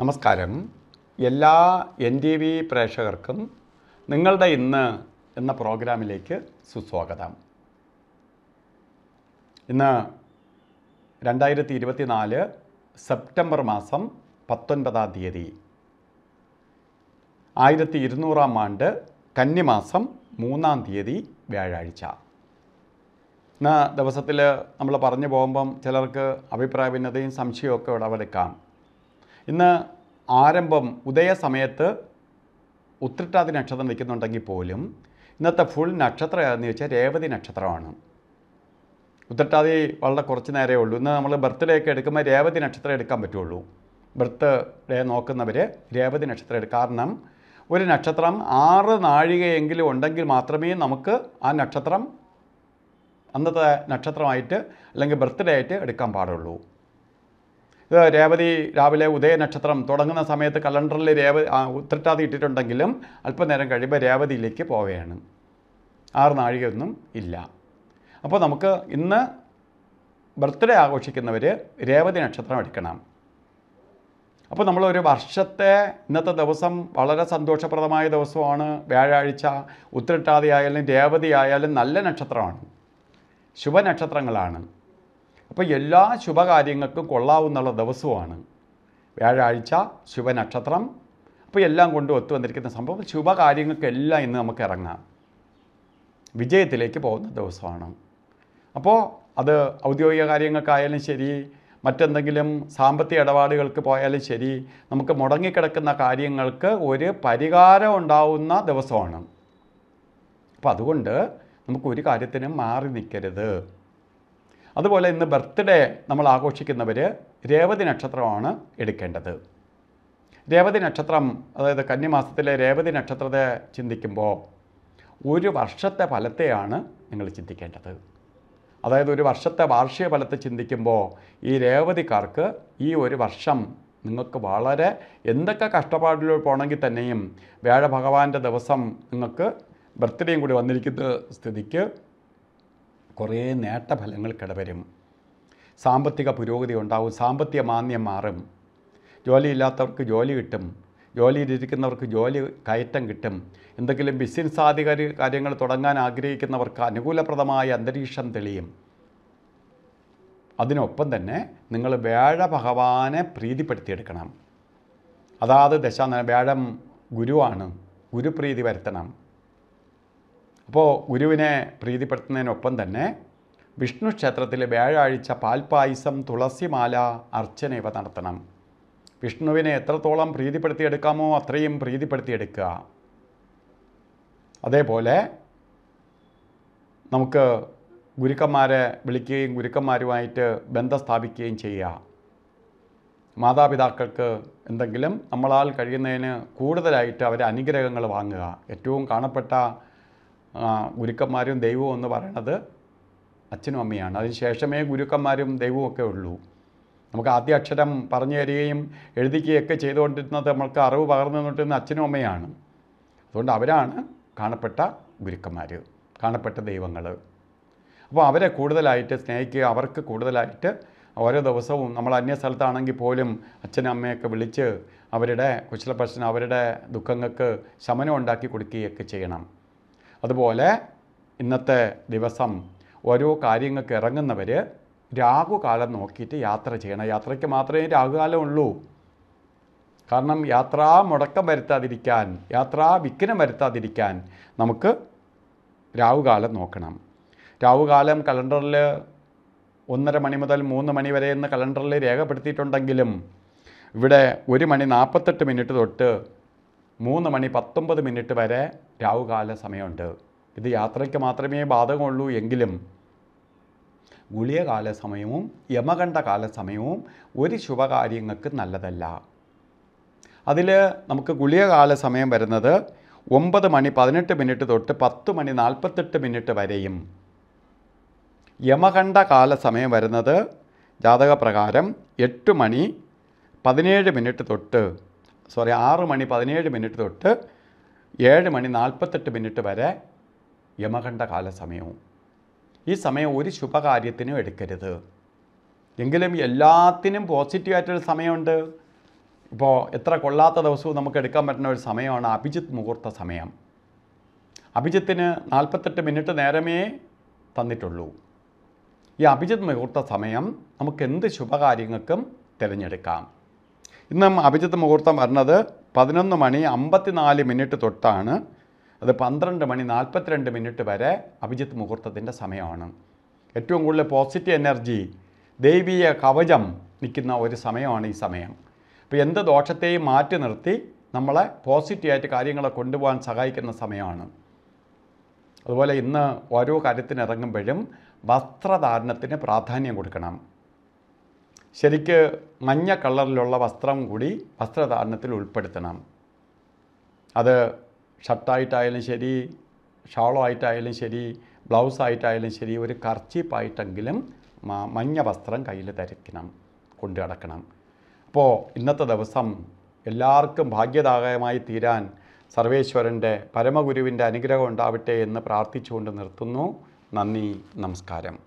നമസ്കാരം എല്ലാ N T V പ്രേക്ഷകർക്കും നിങ്ങളുടെ ഇന്ന് എന്ന പ്രോഗ്രാമിലേക്ക് സുസ്വാഗതം ഇന്ന് രണ്ടായിരത്തി ഇരുപത്തിനാല് സെപ്റ്റംബർ മാസം പത്തൊൻപതാം തീയതി ആയിരത്തി ഇരുന്നൂറാം ആണ്ട് കന്നിമാസം മൂന്നാം തീയതി വ്യാഴാഴ്ച ഇന്ന് ദിവസത്തിൽ നമ്മൾ പറഞ്ഞു പോകുമ്പം ചിലർക്ക് അഭിപ്രായ ഭിന്നതയും സംശയമൊക്കെ ഉടവെടുക്കാം ഇന്ന് ആരംഭം ഉദയസമയത്ത് ഉത്രട്ടാതി നക്ഷത്രം നിൽക്കുന്നുണ്ടെങ്കിൽ പോലും ഇന്നത്തെ ഫുൾ നക്ഷത്രം എന്ന് വെച്ചാൽ രേവതി നക്ഷത്രമാണ് ഉത്രട്ടാതി വളരെ കുറച്ച് നേരമേ ഉള്ളൂ ഇന്ന് നമ്മൾ ബർത്ത്ഡേ ഒക്കെ എടുക്കുമ്പോൾ രേവതി നക്ഷത്രം എടുക്കാൻ പറ്റുള്ളൂ ബർത്ത് ഡേ നോക്കുന്നവർ രേവതി നക്ഷത്രം എടുക്കും കാരണം ഒരു നക്ഷത്രം ആറ് നാഴികയെങ്കിലും ഉണ്ടെങ്കിൽ മാത്രമേ നമുക്ക് ആ നക്ഷത്രം അന്നത്തെ നക്ഷത്രമായിട്ട് അല്ലെങ്കിൽ ബർത്ത്ഡേ ആയിട്ട് എടുക്കാൻ പാടുള്ളൂ രേവതി രാവിലെ ഉദയനക്ഷത്രം തുടങ്ങുന്ന സമയത്ത് കലണ്ടറിൽ രേവതി ഉത്രട്ടാതി ഇട്ടിട്ടുണ്ടെങ്കിലും അല്പനേരം കഴിയുമ്പോൾ രേവതിയിലേക്ക് പോവുകയാണ് ആറ് നാഴികയൊന്നും ഇല്ല അപ്പോൾ നമുക്ക് ഇന്ന് ബർത്ത്ഡേ ആഘോഷിക്കുന്നവർ രേവതി നക്ഷത്രം എടുക്കണം അപ്പോൾ നമ്മളൊരു വർഷത്തെ ഇന്നത്തെ ദിവസം വളരെ സന്തോഷപ്രദമായ ദിവസമാണ് വ്യാഴാഴ്ച ഉത്രട്ടാതി ആയാലും രേവതി ആയാലും നല്ല നക്ഷത്രമാണ് ശുഭനക്ഷത്രങ്ങളാണ് അപ്പോൾ എല്ലാ ശുഭകാര്യങ്ങൾക്കും കൊള്ളാവുന്നുള്ള ദിവസമാണ് വ്യാഴാഴ്ച ശുഭനക്ഷത്രം അപ്പോൾ എല്ലാം കൊണ്ട് ഒത്തു വന്നിരിക്കുന്ന സംഭവം ശുഭകാര്യങ്ങൾക്കെല്ലാം ഇന്ന് നമുക്ക് ഇറങ്ങാം വിജയത്തിലേക്ക് പോകുന്ന ദിവസമാണ് അപ്പോൾ അത് ഔദ്യോഗിക കാര്യങ്ങൾക്കായാലും ശരി മറ്റെന്തെങ്കിലും സാമ്പത്തിക ഇടപാടുകൾക്ക് പോയാലും ശരി നമുക്ക് മുടങ്ങിക്കിടക്കുന്ന കാര്യങ്ങൾക്ക് ഒരു പരിഹാരം ഉണ്ടാവുന്ന ദിവസമാണ് അപ്പോൾ അതുകൊണ്ട് നമുക്ക് ഒരു കാര്യത്തിനും മാറി നിൽക്കരുത് അതുപോലെ ഇന്ന് ബർത്ത്ഡേ നമ്മൾ ആഘോഷിക്കുന്നവർ രേവതി നക്ഷത്രമാണ് എടുക്കേണ്ടത് രേവതി നക്ഷത്രം അതായത് കന്നിമാസത്തിലെ രേവതി നക്ഷത്രത്തെ ചിന്തിക്കുമ്പോൾ ഒരു വർഷത്തെ ഫലത്തെയാണ് നിങ്ങൾ ചിന്തിക്കേണ്ടത് അതായത് ഒരു വർഷത്തെ വാർഷിക ഫലത്തെ ചിന്തിക്കുമ്പോൾ ഈ രേവതിക്കാർക്ക് ഈ ഒരു വർഷം നിങ്ങൾക്ക് വളരെ എന്തൊക്കെ കഷ്ടപ്പാടിലൂടെ പോകണമെങ്കിൽ തന്നെയും വ്യാഴഭഗവാന്റെ ദിവസം നിങ്ങൾക്ക് ബർത്ത്ഡേയും കൂടി വന്നിരിക്കുന്ന സ്ഥിതിക്ക് കുറേ നേട്ടഫലങ്ങൾ കിടവരും സാമ്പത്തിക പുരോഗതി ഉണ്ടാവും സാമ്പത്തിക മാന്യം മാറും ജോലിയില്ലാത്തവർക്ക് ജോലി കിട്ടും ജോലിയിലിരിക്കുന്നവർക്ക് ജോലി കയറ്റം കിട്ടും എന്തെങ്കിലും ബിസിനസ് ആധികാരിക കാര്യങ്ങൾ തുടങ്ങാൻ ആഗ്രഹിക്കുന്നവർക്ക് അനുകൂലപ്രദമായ അന്തരീക്ഷം തെളിയും അതിനൊപ്പം തന്നെ നിങ്ങൾ വ്യാഴ ഭഗവാനെ പ്രീതിപ്പെടുത്തിയെടുക്കണം അതാത് ദശാ വ്യാഴം ഗുരുവാണ് ഗുരുപ്രീതി വരുത്തണം അപ്പോൾ ഗുരുവിനെ പ്രീതിപ്പെടുത്തുന്നതിനൊപ്പം തന്നെ വിഷ്ണു ക്ഷേത്രത്തിൽ വ്യാഴാഴ്ച പാൽപ്പായസം തുളസിമാല അർച്ചന ഇവ നടത്തണം വിഷ്ണുവിനെ എത്രത്തോളം പ്രീതിപ്പെടുത്തിയെടുക്കാമോ അത്രയും പ്രീതിപ്പെടുത്തിയെടുക്കുക അതേപോലെ നമുക്ക് ഗുരുക്കന്മാരെ വിളിക്കുകയും ഗുരുക്കന്മാരുമായിട്ട് ബന്ധം സ്ഥാപിക്കുകയും ചെയ്യുക മാതാപിതാക്കൾക്ക് എന്തെങ്കിലും നമ്മളാൽ കഴിയുന്നതിന് കൂടുതലായിട്ട് അവരെ അനുഗ്രഹങ്ങൾ വാങ്ങുക ഏറ്റവും കാണപ്പെട്ട ഗുരുക്കന്മാരും ദൈവവും എന്ന് പറയണത് അച്ഛനും അമ്മയാണ് അതിനുശേഷമേ ഗുരുക്കന്മാരും ദൈവവും ഒക്കെ ഉള്ളൂ നമുക്ക് ആദ്യ അക്ഷരം പറഞ്ഞു തരികയും എഴുതിക്കുകയൊക്കെ ചെയ്തുകൊണ്ടിരുന്നത് നമ്മൾക്ക് അറിവ് പകർന്നു തന്നിട്ടിരുന്ന അച്ഛനും അമ്മയാണ് അതുകൊണ്ട് അവരാണ് കാണപ്പെട്ട ഗുരുക്കന്മാർ കാണപ്പെട്ട ദൈവങ്ങൾ അപ്പോൾ അവരെ കൂടുതലായിട്ട് സ്നേഹിക്കുക അവർക്ക് കൂടുതലായിട്ട് ഓരോ ദിവസവും നമ്മൾ അന്യ സ്ഥലത്താണെങ്കിൽ പോലും അച്ഛനും അമ്മയൊക്കെ വിളിച്ച് അവരുടെ കുശലപ്രശ്നം അവരുടെ ദുഃഖങ്ങൾക്ക് ശമനം ഉണ്ടാക്കി കൊടുക്കുകയൊക്കെ ചെയ്യണം അതുപോലെ ഇന്നത്തെ ദിവസം ഓരോ കാര്യങ്ങൾക്ക് ഇറങ്ങുന്നവർ രാഹുകാലം നോക്കിയിട്ട് യാത്ര ചെയ്യണം യാത്രയ്ക്ക് മാത്രമേ രാഹുകാലം ഉള്ളൂ കാരണം യാത്രാ മുടക്കം വരുത്താതിരിക്കാൻ യാത്രാ വിഘ്നം വരുത്താതിരിക്കാൻ നമുക്ക് രാഹുകാലം നോക്കണം രാഹുകാലം കലണ്ടറിൽ ഒന്നര മണി മുതൽ മൂന്ന് മണി വരെ എന്ന് കലണ്ടറിൽ രേഖപ്പെടുത്തിയിട്ടുണ്ടെങ്കിലും ഇവിടെ ഒരു മണി നാൽപ്പത്തെട്ട് മിനിറ്റ് തൊട്ട് മൂന്ന് മണി പത്തൊമ്പത് മിനിറ്റ് വരെ രാവുകാല സമയമുണ്ട് ഇത് യാത്രയ്ക്ക് മാത്രമേ ബാധകമുള്ളൂ എങ്കിലും ഗുളിയകാല സമയവും യമകണ്ഠ കാല സമയവും ഒരു ശുഭകാര്യങ്ങൾക്ക് നല്ലതല്ല അതിൽ നമുക്ക് ഗുളിയകാല സമയം വരുന്നത് ഒമ്പത് മണി പതിനെട്ട് മിനിറ്റ് തൊട്ട് പത്ത് മണി നാൽപ്പത്തെട്ട് മിനിറ്റ് വരെയും യമകണ്ഠ കാല സമയം വരുന്നത് ജാതകപ്രകാരം എട്ട് മണി പതിനേഴ് മിനിറ്റ് തൊട്ട് സോറി ആറ് മണി പതിനേഴ് മിനിറ്റ് തൊട്ട് ഏഴ് മണി നാൽപ്പത്തെട്ട് മിനിറ്റ് വരെ യമകണ്ഠ കാല സമയവും ഈ സമയം ഒരു ശുഭകാര്യത്തിനും എടുക്കരുത് എങ്കിലും എല്ലാത്തിനും പോസിറ്റീവായിട്ടൊരു സമയമുണ്ട് ഇപ്പോൾ എത്ര കൊള്ളാത്ത ദിവസവും നമുക്ക് എടുക്കാൻ പറ്റുന്ന ഒരു സമയമാണ് അഭിജിത്ത് മുഹൂർത്ത സമയം അഭിജിത്തിന് നാൽപ്പത്തെട്ട് മിനിറ്റ് നേരമേ തന്നിട്ടുള്ളൂ ഈ അഭിജിത്ത് മുഹൂർത്ത സമയം നമുക്ക് എന്ത് ശുഭകാര്യങ്ങൾക്കും തിരഞ്ഞെടുക്കാം ഇന്ന് അഭിജിത്ത് മുഹൂർത്തം വരുന്നത് പതിനൊന്ന് മണി അമ്പത്തിനാല് മിനിറ്റ് തൊട്ടാണ് അത് പന്ത്രണ്ട് മണി നാൽപ്പത്തിരണ്ട് മിനിറ്റ് വരെ അഭിജിത്ത് മുഹൂർത്തത്തിൻ്റെ സമയമാണ് ഏറ്റവും കൂടുതൽ പോസിറ്റീവ് എനർജി ദൈവീയ കവചം നിൽക്കുന്ന ഒരു സമയമാണ് ഈ സമയം അപ്പോൾ എന്ത് ദോഷത്തെയും മാറ്റി നിർത്തി നമ്മളെ പോസിറ്റീവായിട്ട് കാര്യങ്ങളെ കൊണ്ടുപോകാൻ സഹായിക്കുന്ന സമയമാണ് അതുപോലെ ഇന്ന് ഓരോ കാര്യത്തിനിറങ്ങുമ്പോഴും വസ്ത്രധാരണത്തിന് പ്രാധാന്യം കൊടുക്കണം ശരിക്ക് മഞ്ഞ കളറിലുള്ള വസ്ത്രം കൂടി വസ്ത്രധാരണത്തിൽ ഉൾപ്പെടുത്തണം അത് ഷർട്ടായിട്ടായാലും ശരി ഷാളോ ആയിട്ടായാലും ശരി ബ്ലൗസ് ആയിട്ടായാലും ശരി ഒരു കർച്ചീപ്പായിട്ടെങ്കിലും മഞ്ഞ വസ്ത്രം കയ്യിൽ ധരിക്കണം കൊണ്ടു കിടക്കണം അപ്പോൾ ഇന്നത്തെ ദിവസം എല്ലാവർക്കും ഭാഗ്യദായകമായി തീരാൻ സർവേശ്വരൻ്റെ പരമഗുരുവിൻ്റെ അനുഗ്രഹം ഉണ്ടാവട്ടെ എന്ന് പ്രാർത്ഥിച്ചുകൊണ്ട് നിർത്തുന്നു നന്ദി നമസ്കാരം